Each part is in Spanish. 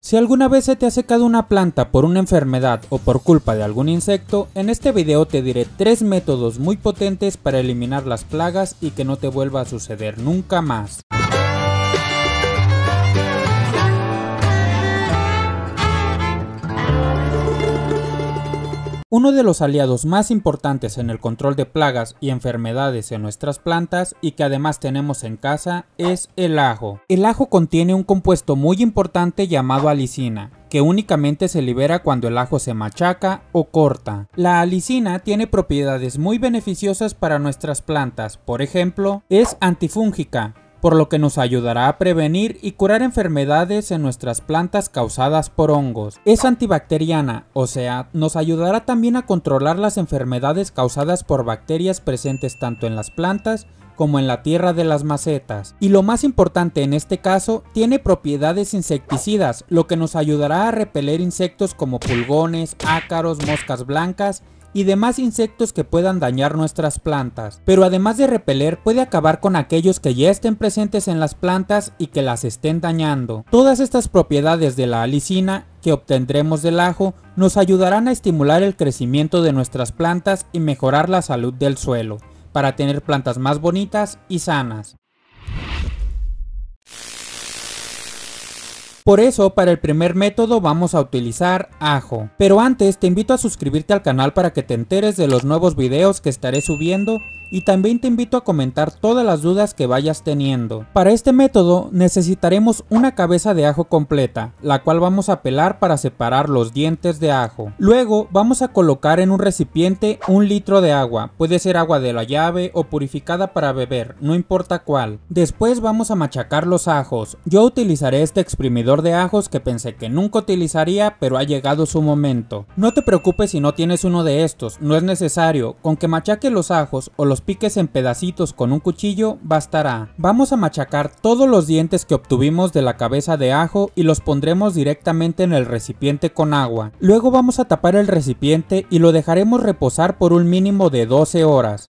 Si alguna vez se te ha secado una planta por una enfermedad o por culpa de algún insecto, en este video te diré tres métodos muy potentes para eliminar las plagas y que no te vuelva a suceder nunca más. Uno de los aliados más importantes en el control de plagas y enfermedades en nuestras plantas y que además tenemos en casa es el ajo. El ajo contiene un compuesto muy importante llamado alicina, que únicamente se libera cuando el ajo se machaca o corta. La alicina tiene propiedades muy beneficiosas para nuestras plantas, por ejemplo, es antifúngica, por lo que nos ayudará a prevenir y curar enfermedades en nuestras plantas causadas por hongos. Es antibacteriana, o sea, nos ayudará también a controlar las enfermedades causadas por bacterias presentes tanto en las plantas como en la tierra de las macetas. Y lo más importante en este caso, tiene propiedades insecticidas, lo que nos ayudará a repeler insectos como pulgones, ácaros, moscas blancas y demás insectos que puedan dañar nuestras plantas, pero además de repeler puede acabar con aquellos que ya estén presentes en las plantas y que las estén dañando. Todas estas propiedades de la alicina que obtendremos del ajo nos ayudarán a estimular el crecimiento de nuestras plantas y mejorar la salud del suelo, para tener plantas más bonitas y sanas. Por eso para el primer método vamos a utilizar ajo. Pero antes te invito a suscribirte al canal para que te enteres de los nuevos videos que estaré subiendo y también te invito a comentar todas las dudas que vayas teniendo. Para este método necesitaremos una cabeza de ajo completa, la cual vamos a pelar para separar los dientes de ajo. Luego vamos a colocar en un recipiente un litro de agua, puede ser agua de la llave o purificada para beber, no importa cuál. Después vamos a machacar los ajos, yo utilizaré este exprimidor de ajos que pensé que nunca utilizaría pero ha llegado su momento. No te preocupes si no tienes uno de estos, no es necesario, con que machaque los ajos o los piques en pedacitos con un cuchillo bastará. Vamos a machacar todos los dientes que obtuvimos de la cabeza de ajo y los pondremos directamente en el recipiente con agua. Luego vamos a tapar el recipiente y lo dejaremos reposar por un mínimo de 12 horas.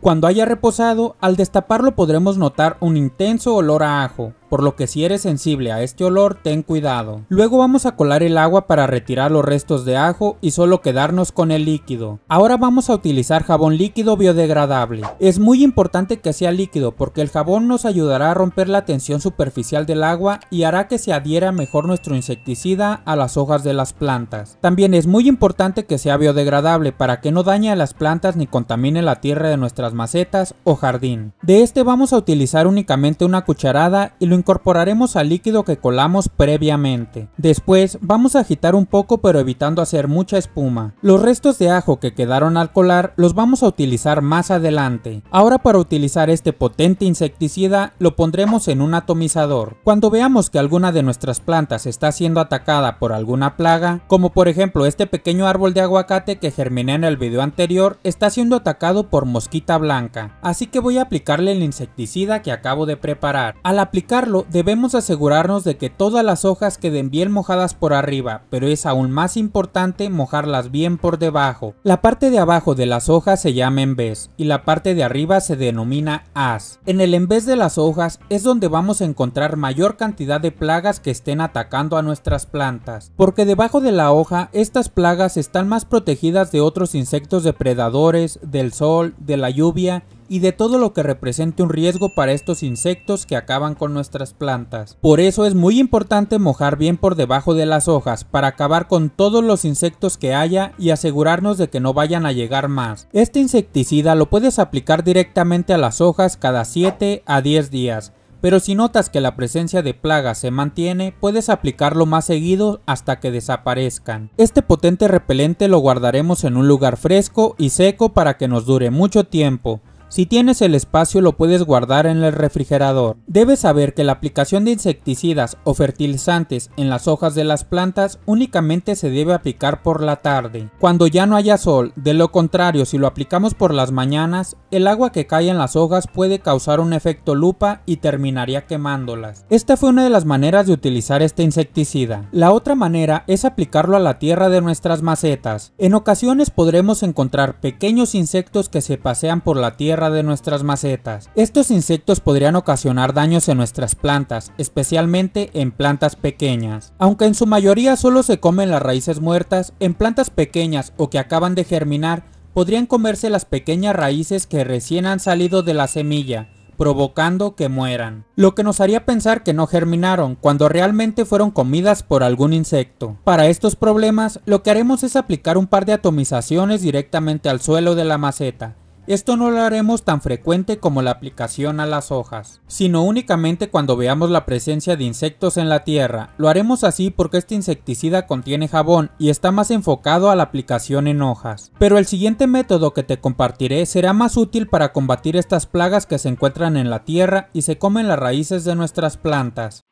Cuando haya reposado, al destaparlo podremos notar un intenso olor a ajo por lo que si eres sensible a este olor, ten cuidado. Luego vamos a colar el agua para retirar los restos de ajo y solo quedarnos con el líquido. Ahora vamos a utilizar jabón líquido biodegradable. Es muy importante que sea líquido porque el jabón nos ayudará a romper la tensión superficial del agua y hará que se adhiera mejor nuestro insecticida a las hojas de las plantas. También es muy importante que sea biodegradable para que no dañe a las plantas ni contamine la tierra de nuestras macetas o jardín. De este vamos a utilizar únicamente una cucharada y lo incorporaremos al líquido que colamos previamente. Después vamos a agitar un poco pero evitando hacer mucha espuma. Los restos de ajo que quedaron al colar los vamos a utilizar más adelante. Ahora para utilizar este potente insecticida lo pondremos en un atomizador. Cuando veamos que alguna de nuestras plantas está siendo atacada por alguna plaga, como por ejemplo este pequeño árbol de aguacate que germiné en el video anterior, está siendo atacado por mosquita blanca. Así que voy a aplicarle el insecticida que acabo de preparar. Al aplicar debemos asegurarnos de que todas las hojas queden bien mojadas por arriba, pero es aún más importante mojarlas bien por debajo. La parte de abajo de las hojas se llama embés y la parte de arriba se denomina as. En el embés de las hojas es donde vamos a encontrar mayor cantidad de plagas que estén atacando a nuestras plantas, porque debajo de la hoja estas plagas están más protegidas de otros insectos depredadores, del sol, de la lluvia y de todo lo que represente un riesgo para estos insectos que acaban con nuestras plantas. Por eso es muy importante mojar bien por debajo de las hojas para acabar con todos los insectos que haya y asegurarnos de que no vayan a llegar más. Este insecticida lo puedes aplicar directamente a las hojas cada 7 a 10 días. Pero si notas que la presencia de plagas se mantiene, puedes aplicarlo más seguido hasta que desaparezcan. Este potente repelente lo guardaremos en un lugar fresco y seco para que nos dure mucho tiempo. Si tienes el espacio lo puedes guardar en el refrigerador. Debes saber que la aplicación de insecticidas o fertilizantes en las hojas de las plantas únicamente se debe aplicar por la tarde, cuando ya no haya sol, de lo contrario si lo aplicamos por las mañanas, el agua que cae en las hojas puede causar un efecto lupa y terminaría quemándolas. Esta fue una de las maneras de utilizar este insecticida. La otra manera es aplicarlo a la tierra de nuestras macetas. En ocasiones podremos encontrar pequeños insectos que se pasean por la tierra de nuestras macetas. Estos insectos podrían ocasionar daños en nuestras plantas, especialmente en plantas pequeñas. Aunque en su mayoría solo se comen las raíces muertas, en plantas pequeñas o que acaban de germinar, podrían comerse las pequeñas raíces que recién han salido de la semilla, provocando que mueran, lo que nos haría pensar que no germinaron cuando realmente fueron comidas por algún insecto. Para estos problemas, lo que haremos es aplicar un par de atomizaciones directamente al suelo de la maceta, esto no lo haremos tan frecuente como la aplicación a las hojas, sino únicamente cuando veamos la presencia de insectos en la tierra. Lo haremos así porque este insecticida contiene jabón y está más enfocado a la aplicación en hojas. Pero el siguiente método que te compartiré será más útil para combatir estas plagas que se encuentran en la tierra y se comen las raíces de nuestras plantas.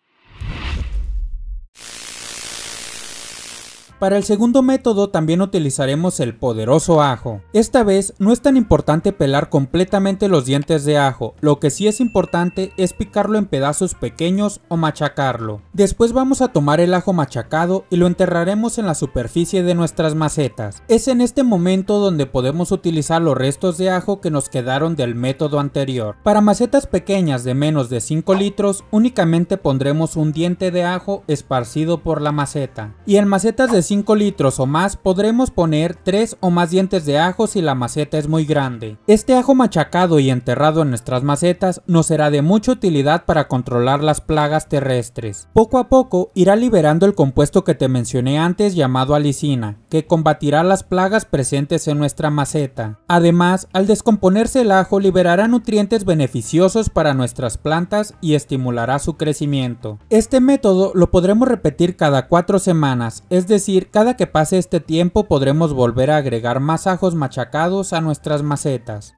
Para el segundo método también utilizaremos el poderoso ajo. Esta vez no es tan importante pelar completamente los dientes de ajo, lo que sí es importante es picarlo en pedazos pequeños o machacarlo. Después vamos a tomar el ajo machacado y lo enterraremos en la superficie de nuestras macetas. Es en este momento donde podemos utilizar los restos de ajo que nos quedaron del método anterior. Para macetas pequeñas de menos de 5 litros únicamente pondremos un diente de ajo esparcido por la maceta. Y en macetas de litros o más podremos poner 3 o más dientes de ajo si la maceta es muy grande. Este ajo machacado y enterrado en nuestras macetas nos será de mucha utilidad para controlar las plagas terrestres. Poco a poco irá liberando el compuesto que te mencioné antes llamado alicina, que combatirá las plagas presentes en nuestra maceta. Además, al descomponerse el ajo liberará nutrientes beneficiosos para nuestras plantas y estimulará su crecimiento. Este método lo podremos repetir cada 4 semanas, es decir, cada que pase este tiempo podremos volver a agregar más ajos machacados a nuestras macetas.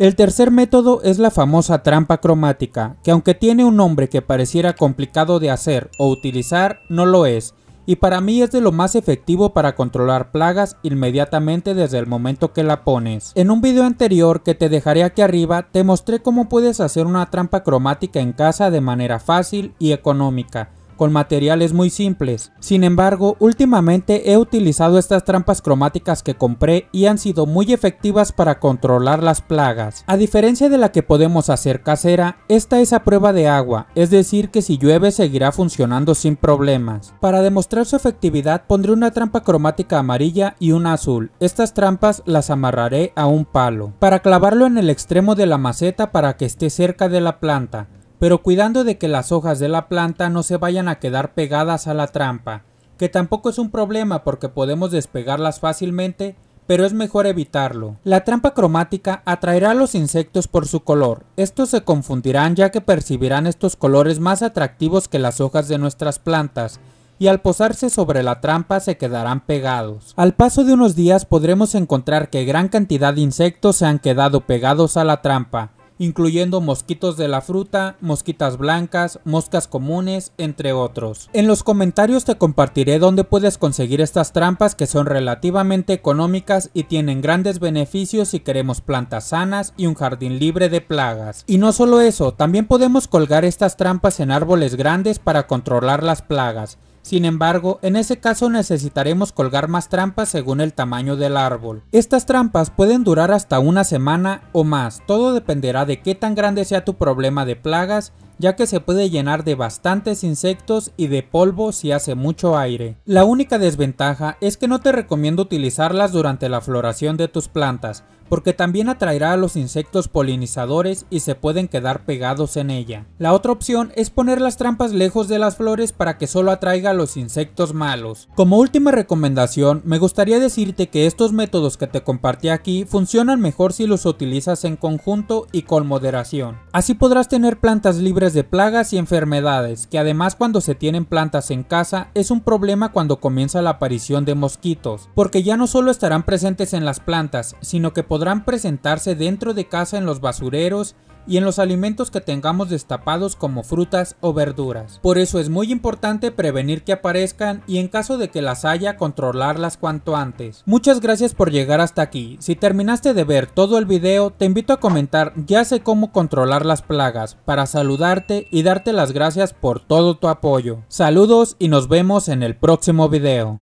El tercer método es la famosa trampa cromática, que aunque tiene un nombre que pareciera complicado de hacer o utilizar, no lo es, y para mí es de lo más efectivo para controlar plagas inmediatamente desde el momento que la pones. En un video anterior que te dejaré aquí arriba te mostré cómo puedes hacer una trampa cromática en casa de manera fácil y económica con materiales muy simples. Sin embargo, últimamente he utilizado estas trampas cromáticas que compré y han sido muy efectivas para controlar las plagas. A diferencia de la que podemos hacer casera, esta es a prueba de agua, es decir que si llueve seguirá funcionando sin problemas. Para demostrar su efectividad pondré una trampa cromática amarilla y una azul. Estas trampas las amarraré a un palo. Para clavarlo en el extremo de la maceta para que esté cerca de la planta pero cuidando de que las hojas de la planta no se vayan a quedar pegadas a la trampa, que tampoco es un problema porque podemos despegarlas fácilmente, pero es mejor evitarlo. La trampa cromática atraerá a los insectos por su color, estos se confundirán ya que percibirán estos colores más atractivos que las hojas de nuestras plantas, y al posarse sobre la trampa se quedarán pegados. Al paso de unos días podremos encontrar que gran cantidad de insectos se han quedado pegados a la trampa, incluyendo mosquitos de la fruta, mosquitas blancas, moscas comunes, entre otros. En los comentarios te compartiré dónde puedes conseguir estas trampas que son relativamente económicas y tienen grandes beneficios si queremos plantas sanas y un jardín libre de plagas. Y no solo eso, también podemos colgar estas trampas en árboles grandes para controlar las plagas. Sin embargo, en ese caso necesitaremos colgar más trampas según el tamaño del árbol. Estas trampas pueden durar hasta una semana o más, todo dependerá de qué tan grande sea tu problema de plagas ya que se puede llenar de bastantes insectos y de polvo si hace mucho aire. La única desventaja es que no te recomiendo utilizarlas durante la floración de tus plantas, porque también atraerá a los insectos polinizadores y se pueden quedar pegados en ella. La otra opción es poner las trampas lejos de las flores para que solo atraiga a los insectos malos. Como última recomendación, me gustaría decirte que estos métodos que te compartí aquí funcionan mejor si los utilizas en conjunto y con moderación. Así podrás tener plantas libres de plagas y enfermedades, que además cuando se tienen plantas en casa es un problema cuando comienza la aparición de mosquitos, porque ya no solo estarán presentes en las plantas, sino que podrán podrán presentarse dentro de casa en los basureros y en los alimentos que tengamos destapados como frutas o verduras. Por eso es muy importante prevenir que aparezcan y en caso de que las haya controlarlas cuanto antes. Muchas gracias por llegar hasta aquí. Si terminaste de ver todo el video te invito a comentar ya sé cómo controlar las plagas para saludarte y darte las gracias por todo tu apoyo. Saludos y nos vemos en el próximo video.